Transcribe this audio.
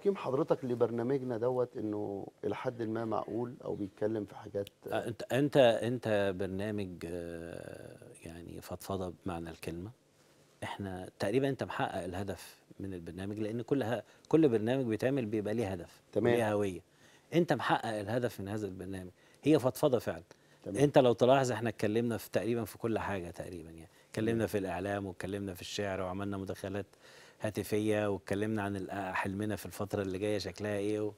تقييم حضرتك لبرنامجنا دوت انه الى حد ما معقول او بيتكلم في حاجات آه، انت انت انت برنامج آه، يعني فضفضه بمعنى الكلمه احنا تقريبا انت محقق الهدف من البرنامج لان كل كل برنامج بيتعمل بيبقى ليه هدف تمام ليه هويه انت محقق الهدف من هذا البرنامج هي فضفضه فعلا تمام. انت لو تلاحظ احنا اتكلمنا في تقريبا في كل حاجه تقريبا يعني اتكلمنا في الاعلام واتكلمنا في الشعر وعملنا مداخلات هاتفيه واتكلمنا عن حلمنا في الفتره اللي جايه شكلها ايه